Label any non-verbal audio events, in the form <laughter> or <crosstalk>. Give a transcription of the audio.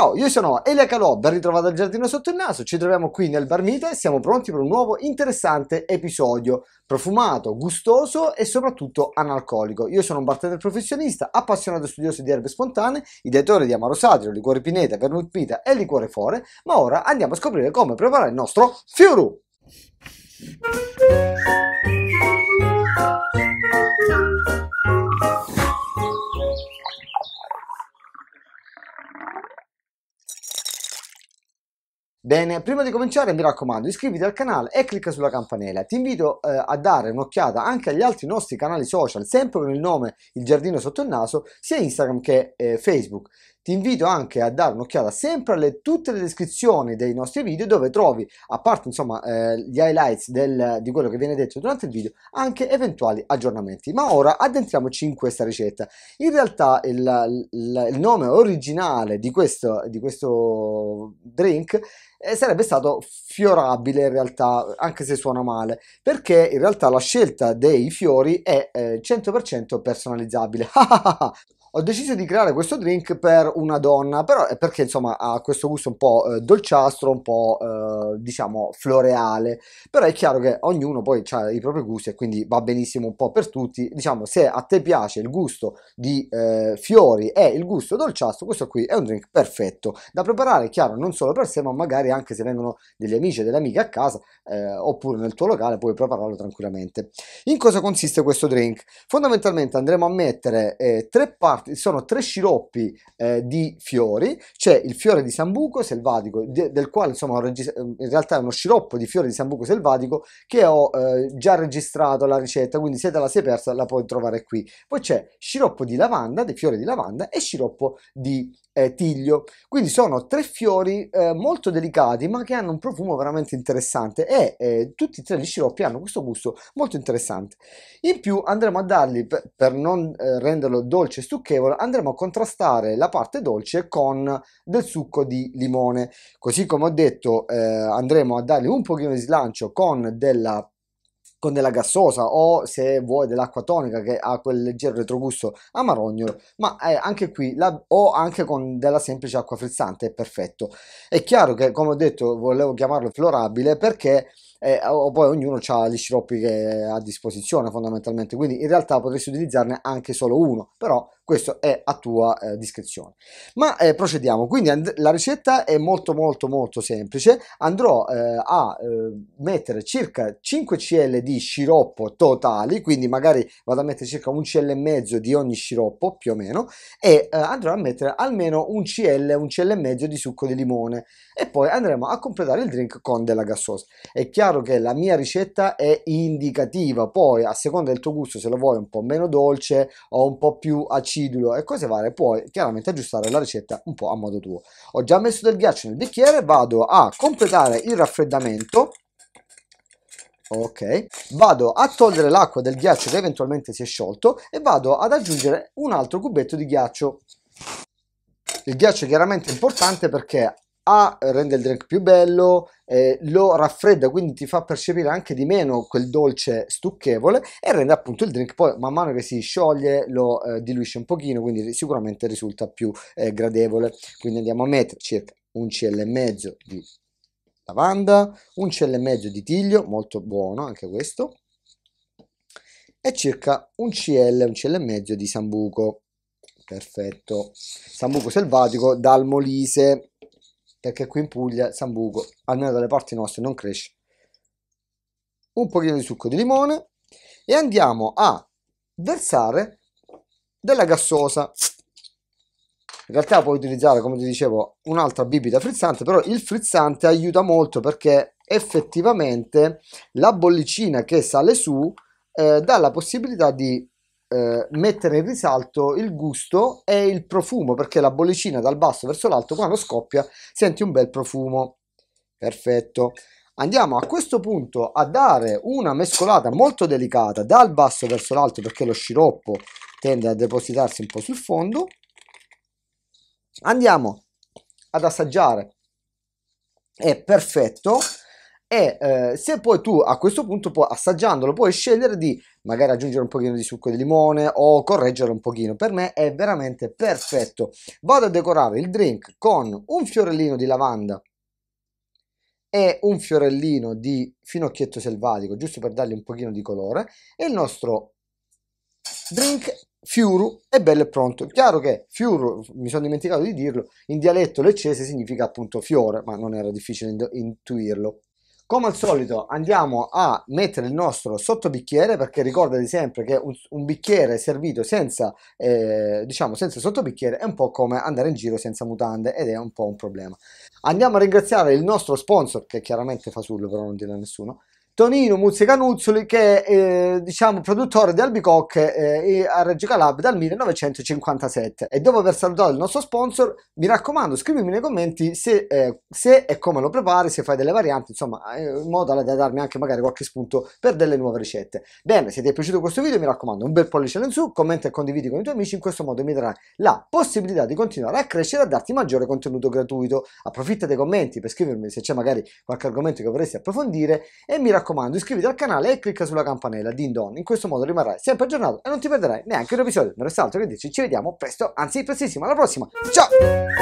Ciao, io sono Elia Calò, ben ritrovato al Giardino Sotto il Naso, ci troviamo qui nel Barmita e siamo pronti per un nuovo interessante episodio, profumato, gustoso e soprattutto analcolico. Io sono un bartender professionista, appassionato e studioso di erbe spontanee, ideatore di amaro satiro, liquore pineta, vermouth pita e liquore fore, ma ora andiamo a scoprire come preparare il nostro Fiuru! Bene, prima di cominciare mi raccomando iscriviti al canale e clicca sulla campanella. Ti invito eh, a dare un'occhiata anche agli altri nostri canali social, sempre con il nome Il Giardino Sotto il Naso, sia Instagram che eh, Facebook. Ti invito anche a dare un'occhiata sempre alle tutte le descrizioni dei nostri video dove trovi, a parte insomma eh, gli highlights del, di quello che viene detto durante il video, anche eventuali aggiornamenti. Ma ora addentriamoci in questa ricetta. In realtà il, il, il nome originale di questo, di questo drink eh, sarebbe stato fiorabile in realtà, anche se suona male, perché in realtà la scelta dei fiori è eh, 100% personalizzabile. <laughs> ho deciso di creare questo drink per una donna, però è perché insomma ha questo gusto un po' eh, dolciastro, un po' eh, diciamo floreale, però è chiaro che ognuno poi ha i propri gusti e quindi va benissimo un po' per tutti, diciamo se a te piace il gusto di eh, fiori e il gusto dolciastro, questo qui è un drink perfetto da preparare, chiaro, non solo per sé ma magari anche se vengono degli amici e delle amiche a casa eh, oppure nel tuo locale puoi prepararlo tranquillamente. In cosa consiste questo drink? Fondamentalmente andremo a mettere eh, tre parti, sono tre sciroppi eh, di fiori, c'è il fiore di sambuco selvatico, de, del quale insomma ehm, in realtà è uno sciroppo di fiore di sambuco selvatico che ho eh, già registrato la ricetta, quindi se te la sei persa la puoi trovare qui. Poi c'è sciroppo di lavanda, dei fiori di lavanda e sciroppo di eh, tiglio. Quindi sono tre fiori eh, molto delicati ma che hanno un profumo veramente interessante e eh, tutti e tre gli sciroppi hanno questo gusto molto interessante. In più andremo a dargli, per, per non eh, renderlo dolce e stucchevole, andremo a contrastare la parte dolce con del succo di limone. Così come ho detto eh, andremo a dargli un pochino di slancio con della con della gassosa o se vuoi dell'acqua tonica che ha quel leggero retrogusto amarognolo, ma eh, anche qui la, o anche con della semplice acqua frizzante è perfetto. È chiaro che come ho detto volevo chiamarlo florabile perché eh, poi ognuno ha gli sciroppi che ha a disposizione fondamentalmente, quindi in realtà potresti utilizzarne anche solo uno, però questo è a tua eh, discrezione. Ma eh, procediamo, quindi la ricetta è molto molto molto semplice, andrò eh, a eh, mettere circa 5 cl di sciroppo totali, quindi magari vado a mettere circa un cl e mezzo di ogni sciroppo più o meno e eh, andrò a mettere almeno un cl, un cl e mezzo di succo di limone e poi andremo a completare il drink con della gassosa. È chiaro che la mia ricetta è indicativa, poi a seconda del tuo gusto se lo vuoi un po' meno dolce o un po' più acidico, acidulo e cose varie, puoi chiaramente aggiustare la ricetta un po' a modo tuo. Ho già messo del ghiaccio nel bicchiere, vado a completare il raffreddamento ok vado a togliere l'acqua del ghiaccio che eventualmente si è sciolto e vado ad aggiungere un altro cubetto di ghiaccio il ghiaccio è chiaramente importante perché a rende il drink più bello, eh, lo raffredda, quindi ti fa percepire anche di meno quel dolce stucchevole e rende appunto il drink poi man mano che si scioglie lo eh, diluisce un pochino, quindi sicuramente risulta più eh, gradevole. Quindi andiamo a mettere circa un cl e mezzo di lavanda, un cl e mezzo di tiglio, molto buono anche questo, e circa un cl, un cl e mezzo di sambuco. Perfetto. Sambuco selvatico dal Molise perché qui in Puglia, Sambuco, almeno dalle parti nostre, non cresce. Un pochino di succo di limone e andiamo a versare della gassosa. In realtà puoi utilizzare, come ti dicevo, un'altra bibita frizzante, però il frizzante aiuta molto perché effettivamente la bollicina che sale su eh, dà la possibilità di eh, mettere in risalto il gusto e il profumo, perché la bollicina dal basso verso l'alto quando scoppia senti un bel profumo. Perfetto. Andiamo a questo punto a dare una mescolata molto delicata dal basso verso l'alto perché lo sciroppo tende a depositarsi un po' sul fondo. Andiamo ad assaggiare. È perfetto e eh, se poi tu a questo punto puoi, assaggiandolo puoi scegliere di magari aggiungere un pochino di succo di limone o correggere un pochino. Per me è veramente perfetto. Vado a decorare il drink con un fiorellino di lavanda e un fiorellino di finocchietto selvatico, giusto per dargli un pochino di colore, e il nostro drink Fiuru è bello e pronto. Chiaro che Fiuru, mi sono dimenticato di dirlo, in dialetto leccese significa appunto fiore, ma non era difficile intuirlo. Come al solito andiamo a mettere il nostro sottobicchiere perché ricordati sempre che un, un bicchiere servito senza, eh, diciamo, senza sottobicchiere è un po' come andare in giro senza mutande ed è un po' un problema. Andiamo a ringraziare il nostro sponsor che chiaramente fa sullo però non dirà nessuno, Tonino Muzzicanuzzoli che è eh, diciamo, produttore di Albicocche eh, a Reggio Calabria dal 1957 e dopo aver salutato il nostro sponsor mi raccomando scrivimi nei commenti se, eh, se e come lo prepari se fai delle varianti insomma eh, in modo da darmi anche magari qualche spunto per delle nuove ricette bene se ti è piaciuto questo video mi raccomando un bel pollice in su commenta e condividi con i tuoi amici in questo modo mi darai la possibilità di continuare a crescere e a darti maggiore contenuto gratuito approfitta dei commenti per scrivermi se c'è magari qualche argomento che vorresti approfondire e mi raccomando raccomando iscriviti al canale e clicca sulla campanella din don, in questo modo rimarrai sempre aggiornato e non ti perderai neanche un episodio. Non resta altro che dirci, ci vediamo presto, anzi prestissimo, alla prossima, ciao!